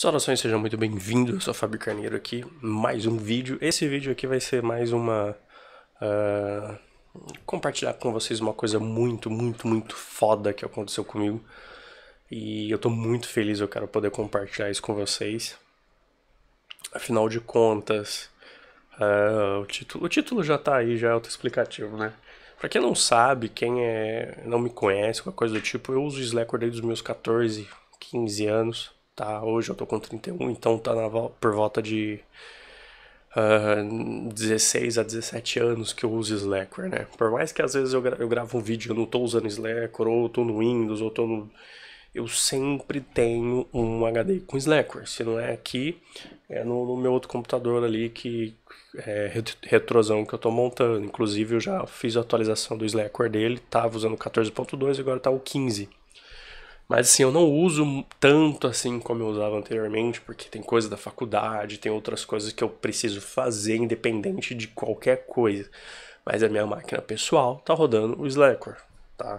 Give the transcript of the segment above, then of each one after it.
Saudações, sejam muito bem-vindos, eu sou Fábio Carneiro aqui, mais um vídeo. Esse vídeo aqui vai ser mais uma... Uh, compartilhar com vocês uma coisa muito, muito, muito foda que aconteceu comigo. E eu tô muito feliz, eu quero poder compartilhar isso com vocês. Afinal de contas, uh, o, título, o título já tá aí, já é autoexplicativo, né? Pra quem não sabe, quem é, não me conhece, alguma coisa do tipo, eu uso Slackware desde os meus 14, 15 anos tá? Hoje eu tô com 31, então tá na, por volta de uh, ah, 16 a 17 anos que eu uso Slackware, né? Por mais que às vezes eu, gra eu gravo um vídeo, eu não tô usando Slackware, ou tô no Windows, ou tô no... Eu sempre tenho um HD com Slackware, se não é aqui, é no, no meu outro computador ali que é, retrosão que eu tô montando. Inclusive eu já fiz a atualização do Slackware dele, tava usando 14.2 agora tá o 15. Mas assim, eu não uso tanto assim como eu usava anteriormente, porque tem coisa da faculdade, tem outras coisas que eu preciso fazer independente de qualquer coisa. Mas a minha máquina pessoal tá rodando o Slackware, tá?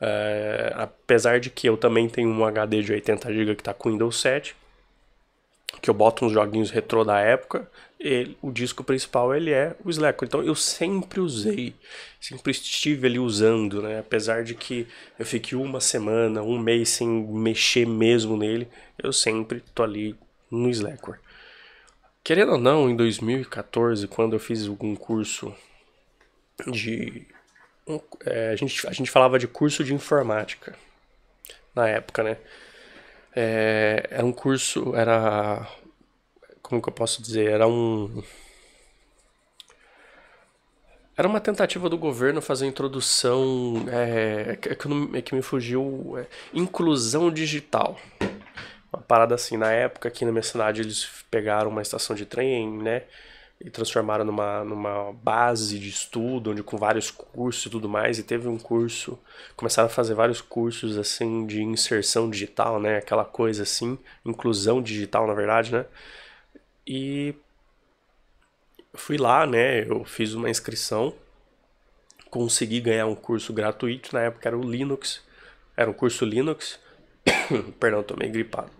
É, apesar de que eu também tenho um HD de 80GB que tá com Windows 7, que eu boto uns joguinhos retrô da época, ele, o disco principal ele é o Slacker. Então eu sempre usei, sempre estive ali usando, né? Apesar de que eu fiquei uma semana, um mês sem mexer mesmo nele, eu sempre tô ali no Slacker. Querendo ou não, em 2014, quando eu fiz um curso de. Um, é, a, gente, a gente falava de curso de informática na época, né? É, é um curso, era. Como que eu posso dizer? Era um. Era uma tentativa do governo fazer introdução. É, que, que me fugiu. É, inclusão digital. Uma parada assim, na época aqui na minha cidade eles pegaram uma estação de trem, né? e transformaram numa, numa base de estudo, onde com vários cursos e tudo mais, e teve um curso, começaram a fazer vários cursos assim de inserção digital, né, aquela coisa assim, inclusão digital, na verdade, né? E fui lá, né, eu fiz uma inscrição, consegui ganhar um curso gratuito, na época era o Linux, era um curso Linux. Perdão, tô meio gripado.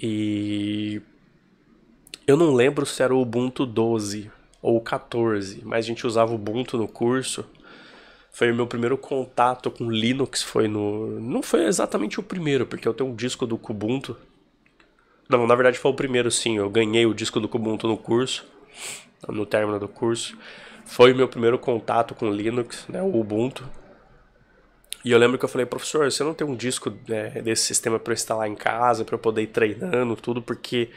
E eu não lembro se era o Ubuntu 12 ou 14, mas a gente usava o Ubuntu no curso. Foi o meu primeiro contato com Linux, foi no. Não foi exatamente o primeiro, porque eu tenho um disco do Kubuntu. Não, na verdade foi o primeiro sim, eu ganhei o disco do Kubuntu no curso, no término do curso. Foi o meu primeiro contato com Linux, né, o Ubuntu. E eu lembro que eu falei, professor, você não tem um disco né, desse sistema para eu instalar em casa, para eu poder ir treinando, tudo, porque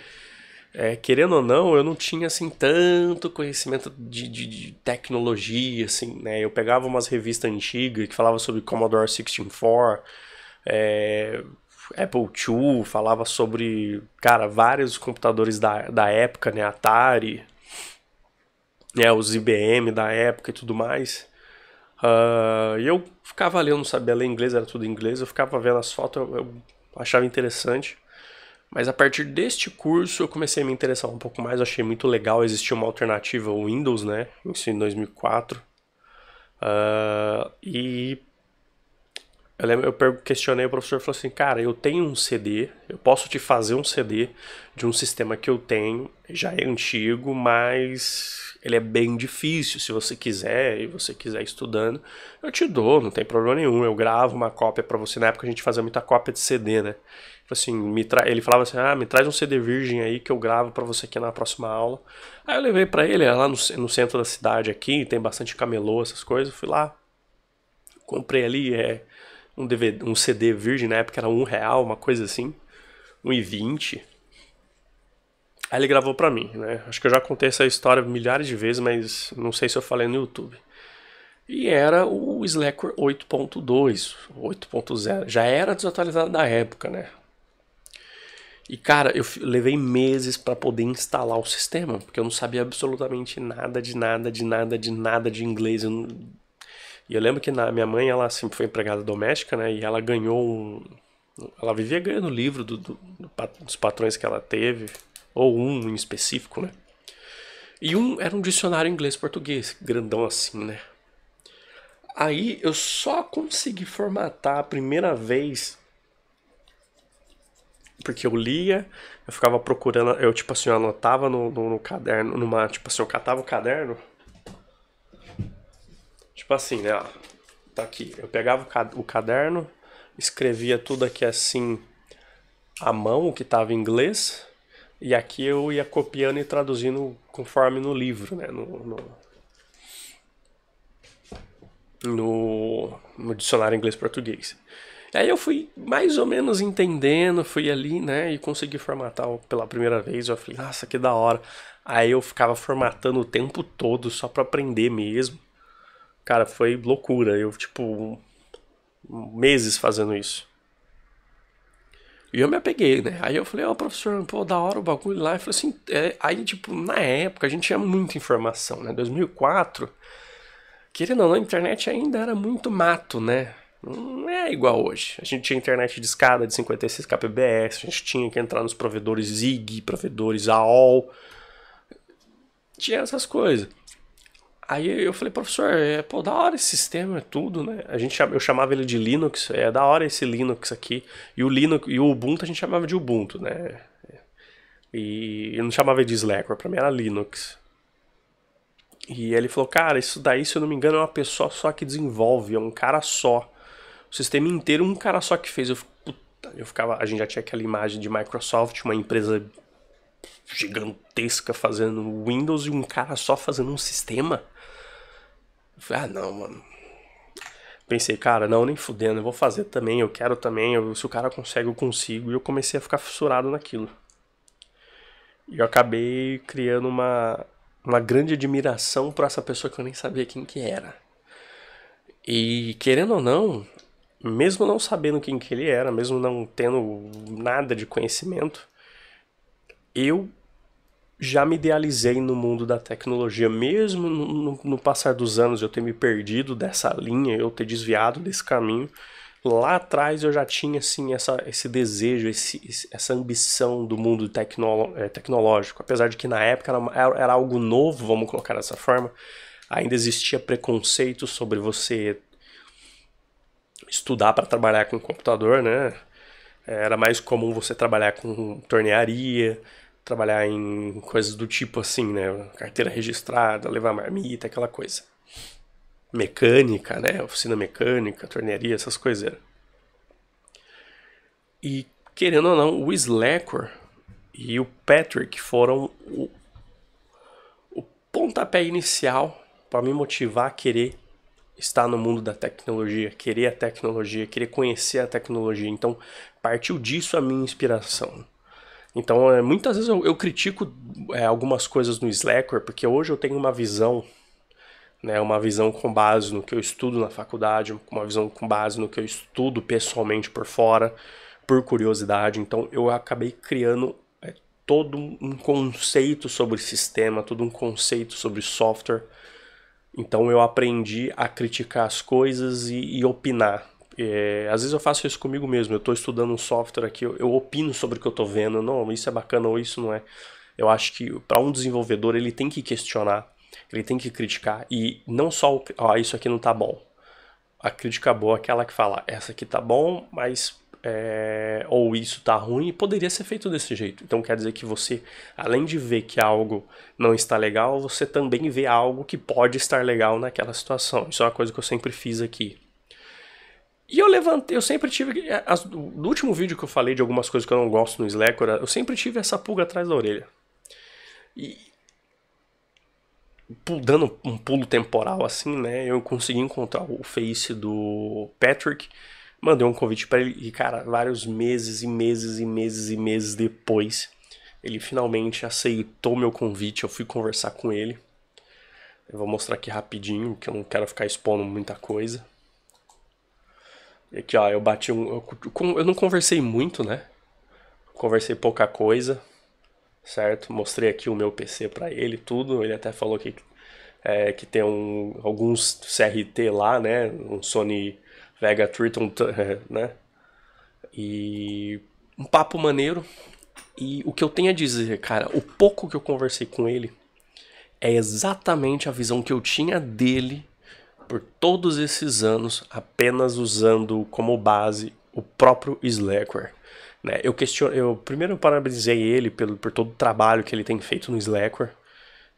é, querendo ou não, eu não tinha assim tanto conhecimento de, de, de tecnologia, assim, né? Eu pegava umas revistas antigas que falava sobre Commodore 64, é, Apple II, falava sobre, cara, vários computadores da, da época, né? Atari, né? os IBM da época e tudo mais. Uh, e eu ficava ali, eu não sabia ler inglês, era tudo inglês, eu ficava vendo as fotos, eu, eu achava interessante. Mas a partir deste curso eu comecei a me interessar um pouco mais, achei muito legal, existia uma alternativa ao Windows, né? Isso em 2004. Uh, e ah, eu, lembro, eu questionei o professor e falou assim: Cara, eu tenho um CD, eu posso te fazer um CD de um sistema que eu tenho, já é antigo, mas ele é bem difícil. Se você quiser e você quiser estudando, eu te dou, não tem problema nenhum. Eu gravo uma cópia para você. Na época a gente fazia muita cópia de CD, né? Tipo assim, me tra... Ele falava assim: Ah, me traz um CD virgem aí que eu gravo para você aqui na próxima aula. Aí eu levei para ele, é lá no, no centro da cidade aqui, tem bastante camelô, essas coisas. fui lá, comprei ali, é um, DVD, um CD virgem na época era um real, uma coisa assim, um e vinte. Aí ele gravou para mim, né? Acho que eu já contei essa história milhares de vezes, mas não sei se eu falei no YouTube. E era o Slacker 8.2, 8.0, já era desatualizado da época, né? E cara, eu levei meses para poder instalar o sistema, porque eu não sabia absolutamente nada de nada, de nada, de nada de inglês. Eu não, e eu lembro que na, minha mãe, ela sempre assim, foi empregada doméstica, né? E ela ganhou um. Ela vivia ganhando livro do, do, dos patrões que ela teve, ou um em específico, né? E um era um dicionário inglês-português, grandão assim, né? Aí eu só consegui formatar a primeira vez porque eu lia, eu ficava procurando, eu tipo assim, eu anotava no, no, no caderno, numa, tipo assim, eu catava o caderno Tipo assim, né? Ó, tá aqui. Eu pegava o caderno, escrevia tudo aqui assim à mão, o que tava em inglês, e aqui eu ia copiando e traduzindo conforme no livro, né? No, no, no, no dicionário inglês-português. Aí eu fui mais ou menos entendendo, fui ali, né, e consegui formatar pela primeira vez. Eu falei, nossa, que da hora. Aí eu ficava formatando o tempo todo só para aprender mesmo. Cara, foi loucura. Eu, tipo, meses fazendo isso. E eu me apeguei, né? Aí eu falei, ó, oh, professor, pô, da hora o bagulho lá. Eu falei assim, é... aí, tipo, na época a gente tinha muita informação, né? 2004, querendo ou não, a internet ainda era muito mato, né? Não é igual hoje. A gente tinha internet de escada de 56 kbps, a gente tinha que entrar nos provedores IG, provedores AOL. Tinha essas coisas. Aí eu falei, professor, é, pô, da hora esse sistema, é tudo, né? A gente, eu chamava ele de Linux, é da hora esse Linux aqui. E o Linux e o Ubuntu a gente chamava de Ubuntu, né? E eu não chamava de Slackware, pra mim era Linux. E ele falou, cara, isso daí, se eu não me engano, é uma pessoa só que desenvolve, é um cara só. O sistema inteiro, um cara só que fez. Eu, puta, eu ficava, a gente já tinha aquela imagem de Microsoft, uma empresa gigantesca fazendo Windows e um cara só fazendo um sistema. Falei, ah, não, mano. Pensei, cara, não, nem fudendo, eu vou fazer também, eu quero também, eu, se o cara consegue, eu consigo. E eu comecei a ficar fissurado naquilo. E eu acabei criando uma, uma grande admiração por essa pessoa que eu nem sabia quem que era. E querendo ou não, mesmo não sabendo quem que ele era, mesmo não tendo nada de conhecimento, eu já me idealizei no mundo da tecnologia, mesmo no, no, no, passar dos anos eu ter me perdido dessa linha, eu ter desviado desse caminho. Lá atrás eu já tinha assim essa, esse desejo, esse, essa ambição do mundo tecno, eh, tecnológico, apesar de que na época era, era algo novo, vamos colocar dessa forma. Ainda existia preconceito sobre você estudar para trabalhar com computador, né? Era mais comum você trabalhar com tornearia, trabalhar em coisas do tipo assim, né? Carteira registrada, levar marmita, aquela coisa. Mecânica, né? Oficina mecânica, tornearia, essas coisas. E querendo ou não, o Slacker e o Patrick foram o, o pontapé inicial para me motivar a querer estar no mundo da tecnologia, querer a tecnologia, querer conhecer a tecnologia. Então, partiu disso a minha inspiração. Então, é, muitas vezes eu, eu critico é, algumas coisas no Slackware, porque hoje eu tenho uma visão, né, uma visão com base no que eu estudo na faculdade, uma visão com base no que eu estudo pessoalmente por fora, por curiosidade. Então, eu acabei criando é, todo um conceito sobre sistema, todo um conceito sobre software. Então, eu aprendi a criticar as coisas e, e opinar é, às vezes eu faço isso comigo mesmo. Eu estou estudando um software aqui, eu, eu opino sobre o que eu estou vendo. Não, isso é bacana ou isso não é. Eu acho que para um desenvolvedor ele tem que questionar, ele tem que criticar e não só ó, isso aqui não está bom. A crítica boa é aquela que fala essa aqui está bom, mas é, ou isso está ruim e poderia ser feito desse jeito. Então quer dizer que você, além de ver que algo não está legal, você também vê algo que pode estar legal naquela situação. Isso é uma coisa que eu sempre fiz aqui. E eu levantei, eu sempre tive. É, as, no último vídeo que eu falei de algumas coisas que eu não gosto no Slack, eu sempre tive essa pulga atrás da orelha. E. Dando um pulo temporal assim, né? Eu consegui encontrar o face do Patrick. Mandei um convite para ele. E, cara, vários meses e meses e meses e meses depois, ele finalmente aceitou meu convite. Eu fui conversar com ele. Eu vou mostrar aqui rapidinho, que eu não quero ficar expondo muita coisa aqui, é ó, eu bati um. Eu, eu não conversei muito, né? Conversei pouca coisa, certo? Mostrei aqui o meu PC para ele, tudo. Ele até falou que, é, que tem um, alguns CRT lá, né? Um Sony Vega Triton, né? E um papo maneiro. E o que eu tenho a dizer, cara, o pouco que eu conversei com ele é exatamente a visão que eu tinha dele por todos esses anos apenas usando como base o próprio Slackware. Né? Eu questiono, eu primeiro parabenizei ele pelo, por todo o trabalho que ele tem feito no Slackware,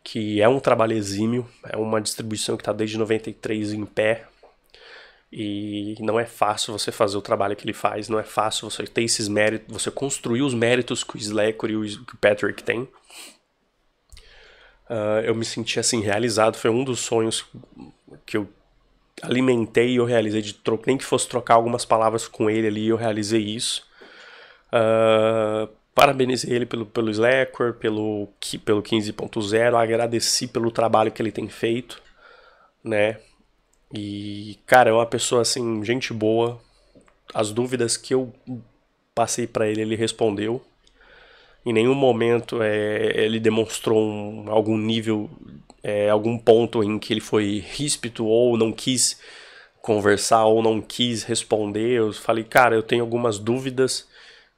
que é um trabalho exímio, é uma distribuição que está desde 93 em pé. E não é fácil você fazer o trabalho que ele faz, não é fácil você ter esses méritos, você construir os méritos que o Slackware e o, que Patrick têm. Uh, ah, eu me senti assim realizado, foi um dos sonhos que eu alimentei e eu realizei de nem que fosse trocar algumas palavras com ele ali, eu realizei isso. Uh, parabenizei ele pelo, pelo Slacker, pelo, pelo 15.0, agradeci pelo trabalho que ele tem feito, né? E, cara, é uma pessoa assim, gente boa. As dúvidas que eu passei para ele, ele respondeu. Em nenhum momento é, ele demonstrou um, algum nível, é, algum ponto em que ele foi ríspido ou não quis conversar ou não quis responder. Eu falei, cara, eu tenho algumas dúvidas.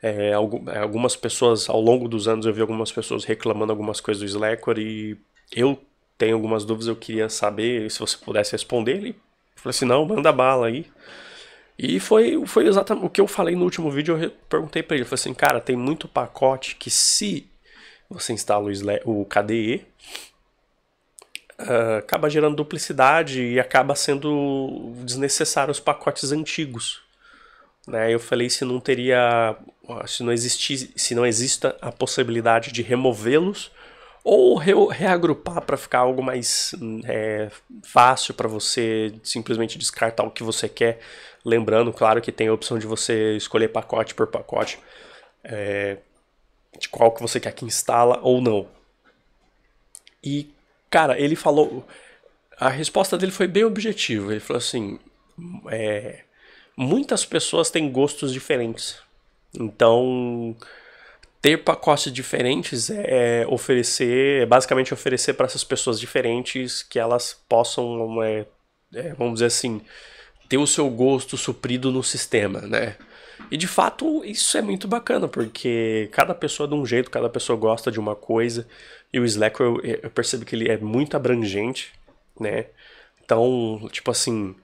É, é algumas pessoas, ao longo dos anos, eu vi algumas pessoas reclamando algumas coisas do Slackware e eu tenho algumas dúvidas, eu queria saber se você pudesse responder. Ele falou assim: não, manda bala aí. E foi, foi exatamente o que eu falei no último vídeo. Eu perguntei para ele, falei assim, cara, tem muito pacote que se você instala o, o KDE, uh, ah, acaba gerando duplicidade e acaba sendo desnecessário os pacotes antigos. Né? Eu falei se não teria, se não existisse, se não exista a possibilidade de removê-los ou re reagrupar para ficar algo mais é, fácil para você simplesmente descartar o que você quer. Lembrando, claro, que tem a opção de você escolher pacote por pacote, é, de qual que você quer que instala ou não. E, cara, ele falou. A resposta dele foi bem objetiva. Ele falou assim: é, muitas pessoas têm gostos diferentes. Então ter pacotes diferentes é, é, oferecer, é basicamente oferecer para essas pessoas diferentes que elas possam, é, é, vamos dizer assim, ter o seu gosto suprido no sistema, né? E de fato isso é muito bacana, porque cada pessoa é de um jeito, cada pessoa gosta de uma coisa, e o Slack eu, eu percebo que ele é muito abrangente, né? Então, tipo assim,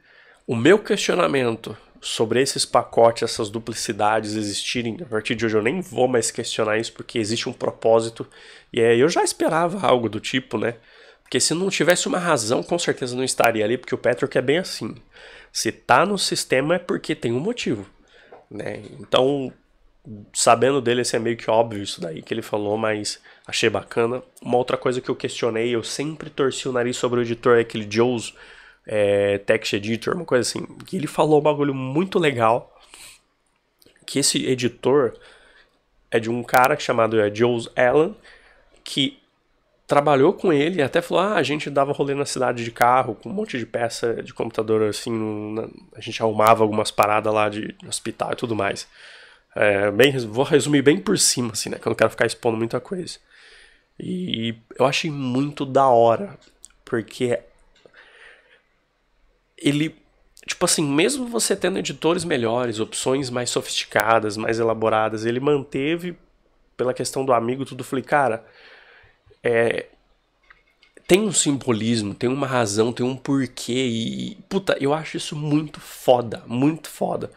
o meu questionamento sobre esses pacotes, essas duplicidades existirem. A partir de hoje eu nem vou mais questionar isso porque existe um propósito. E é, eu já esperava algo do tipo, né? Porque se não tivesse uma razão, com certeza não estaria ali, porque o Patrick é bem assim. Se tá no sistema é porque tem um motivo, né? Então, sabendo dele, isso é meio que óbvio isso daí que ele falou, mas achei bacana. Uma outra coisa que eu questionei, eu sempre torci o nariz sobre o editor, é aquele Joe's é, Text Editor, uma coisa assim. E ele falou um bagulho muito legal, que esse editor é de um cara chamado é, Joe Allen, que trabalhou com ele e até falou: ah, a gente dava rolê na cidade de carro, com um monte de peça de computador assim, na, a gente arrumava algumas paradas lá de hospital e tudo mais. É, bem, vou resumir bem por cima, assim, né? Que eu não quero ficar expondo muita coisa. E eu achei muito da hora, porque ele tipo assim, mesmo você tendo editores melhores, opções mais sofisticadas, mais elaboradas, ele manteve pela questão do amigo tudo. Falei, cara, é, tem um simbolismo, tem uma razão, tem um porquê e puta, eu acho isso muito foda, muito foda.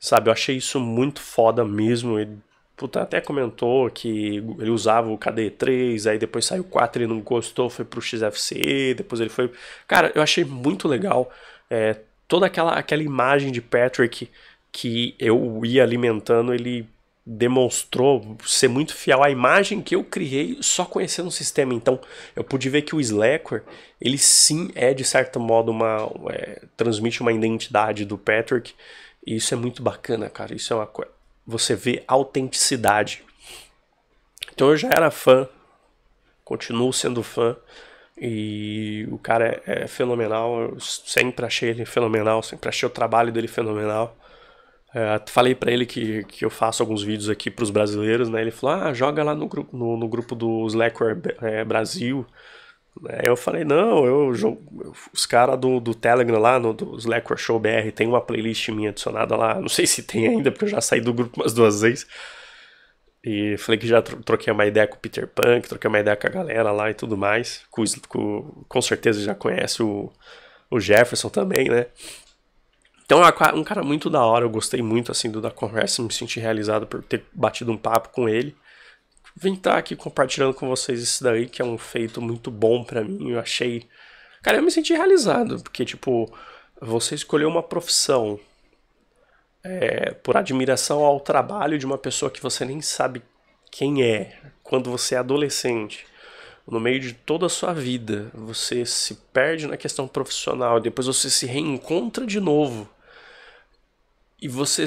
Sabe, eu achei isso muito foda mesmo. Ele Puta, até comentou que ele usava o KDE 3 aí depois saiu o 4 e não gostou, foi pro XFC, depois ele foi. Cara, eu achei muito legal é, toda aquela, aquela imagem de Patrick que eu ia alimentando, ele demonstrou ser muito fiel à imagem que eu criei só conhecendo o sistema. Então, eu pude ver que o Slackware, ele sim é de certo modo uma é, transmite uma identidade do Patrick, e isso é muito bacana, cara. Isso é uma coisa você vê autenticidade. Então eu já era fã, continuo sendo fã, e o cara é, é fenomenal, eu sempre achei ele fenomenal, sempre achei o trabalho dele fenomenal. É, falei para ele que, que eu faço alguns vídeos aqui para os brasileiros, né? Ele falou: ah, joga lá no, grupo, no, no grupo do Slackware é, Brasil. Eu falei, não, eu, os caras do, do Telegram lá, no, do Slacker Show BR, tem uma playlist minha adicionada lá, não sei se tem ainda, porque eu já saí do grupo umas duas vezes. E falei que já troquei uma ideia com o Peter Punk, troquei uma ideia com a galera lá e tudo mais. Com, com, com certeza já conhece o, o Jefferson também, né? Então é um cara muito da hora, eu gostei muito assim do, da conversa, me senti realizado por ter batido um papo com ele vim estar tá aqui compartilhando com vocês isso daí, que é um feito muito bom para mim. Eu achei. Cara, eu me senti realizado, porque, tipo, você escolheu uma profissão é, por admiração ao trabalho de uma pessoa que você nem sabe quem é quando você é adolescente. No meio de toda a sua vida, você se perde na questão profissional, depois você se reencontra de novo. E você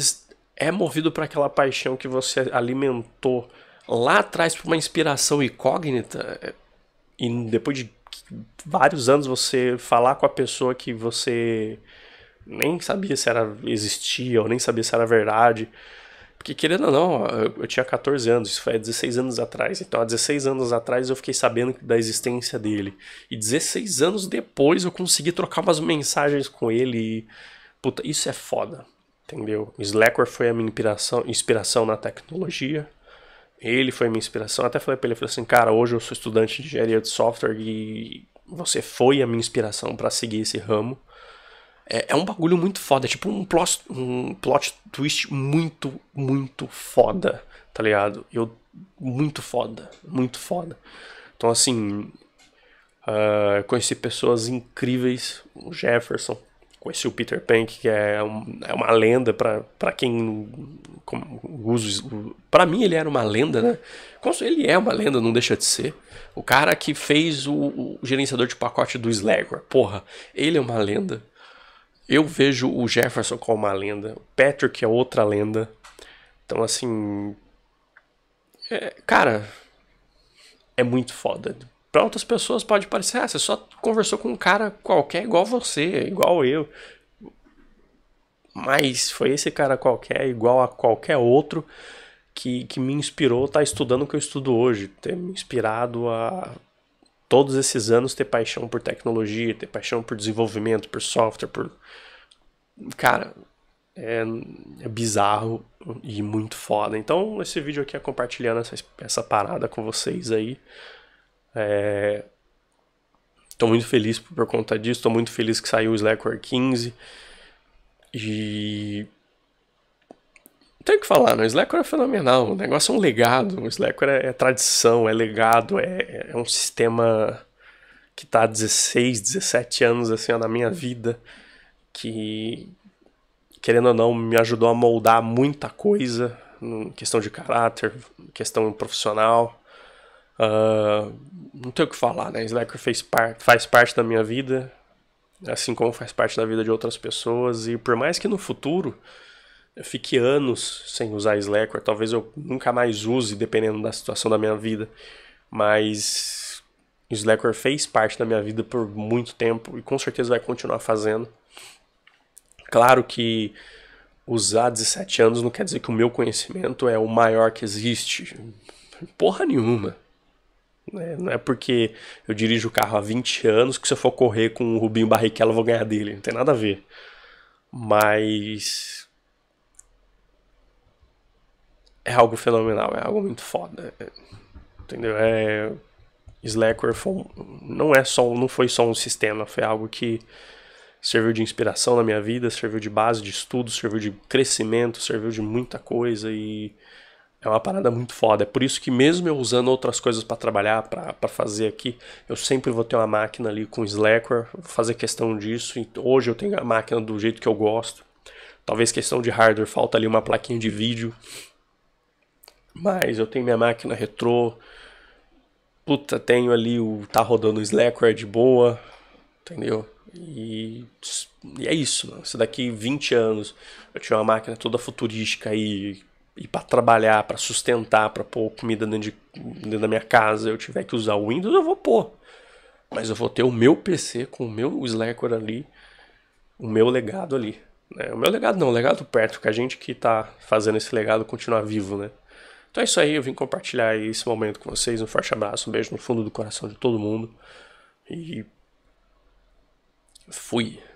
é movido para aquela paixão que você alimentou lá atrás por uma inspiração incógnita e depois de vários anos você falar com a pessoa que você nem sabia se era existia ou nem sabia se era verdade. Porque querendo ou não, eu tinha 14 anos, isso foi há 16 anos atrás. Então, há 16 anos atrás eu fiquei sabendo da existência dele. E 16 anos depois eu consegui trocar umas mensagens com ele e, puta, isso é foda. Entendeu? Slackware foi a minha inspiração, inspiração na tecnologia. Ele foi minha inspiração. Até falei pra ele, falei assim, cara, hoje eu sou estudante de engenharia de software e você foi a minha inspiração para seguir esse ramo. É, é, um bagulho muito foda, é tipo um plot, um plot twist muito, muito foda, tá ligado? Eu, muito foda, muito foda. Então, assim, uh, conheci pessoas incríveis, o Jefferson, conheci o Peter Pan, que é, um, é uma lenda para quem usa. Para mim, ele era uma lenda, né? Ele é uma lenda, não deixa de ser. O cara que fez o, o gerenciador de pacote do Slagger, porra, ele é uma lenda. Eu vejo o Jefferson como uma lenda, o Patrick é outra lenda. Então, assim. É, cara, é muito foda. Para outras pessoas pode parecer, ah, você só conversou com um cara qualquer igual você, igual eu. Mas foi esse cara qualquer, igual a qualquer outro, que, que me inspirou estar tá estudando o que eu estudo hoje, ter me inspirado a todos esses anos ter paixão por tecnologia, ter paixão por desenvolvimento, por software, por. Cara, é, é, bizarro e muito foda. Então, esse vídeo aqui é compartilhando essa, essa parada com vocês aí. Estou é, muito feliz por conta disso, estou muito feliz que saiu o Slackware 15. E. Tem que falar, né? o Slackware é fenomenal, o negócio é um legado, o Slackware é, é tradição, é legado, é, é um sistema que está há 16, 17 anos assim, na minha vida, que, querendo ou não, me ajudou a moldar muita coisa, hum, questão de caráter, questão profissional, Uh, não tenho o que falar, né? Slacker fez par faz parte da minha vida, assim como faz parte da vida de outras pessoas. E por mais que no futuro eu fique anos sem usar Slacker, talvez eu nunca mais use, dependendo da situação da minha vida, mas Slacker fez parte da minha vida por muito tempo e com certeza vai continuar fazendo. Claro que usar 17 anos não quer dizer que o meu conhecimento é o maior que existe. Porra nenhuma. Né? Não é porque eu dirijo o carro há 20 anos que se eu for correr com o Rubinho Barrichello eu vou ganhar dele. Não tem nada a ver. Mas. É algo fenomenal, é algo muito foda. É, entendeu? É. Slackware foi, não, é só, não foi só um sistema, foi algo que serviu de inspiração na minha vida, serviu de base de estudo, serviu de crescimento, serviu de muita coisa e é uma parada muito foda. É por isso que mesmo eu usando outras coisas para trabalhar, para fazer aqui, eu sempre vou ter uma máquina ali com Slackware, vou fazer questão disso. Hoje eu tenho a máquina do jeito que eu gosto. Talvez questão de hardware, falta ali uma plaquinha de vídeo. Mas eu tenho minha máquina retrô. Puta, tenho ali o tá rodando o Slackware de boa, entendeu? E, e, é isso, mano. Isso daqui 20 anos eu tinha uma máquina toda futurística aí, ir para trabalhar, para sustentar, para pôr comida dentro, de, dentro, da minha casa, eu tiver que usar o Windows, eu vou pôr. Mas eu vou ter o meu PC com o meu Slackware ali, o meu legado ali. Né? O meu legado não, o legado perto, que a gente que está fazendo esse legado continuar vivo, né? Então é isso aí, eu vim compartilhar esse momento com vocês. Um forte abraço, um beijo no fundo do coração de todo mundo. E fui.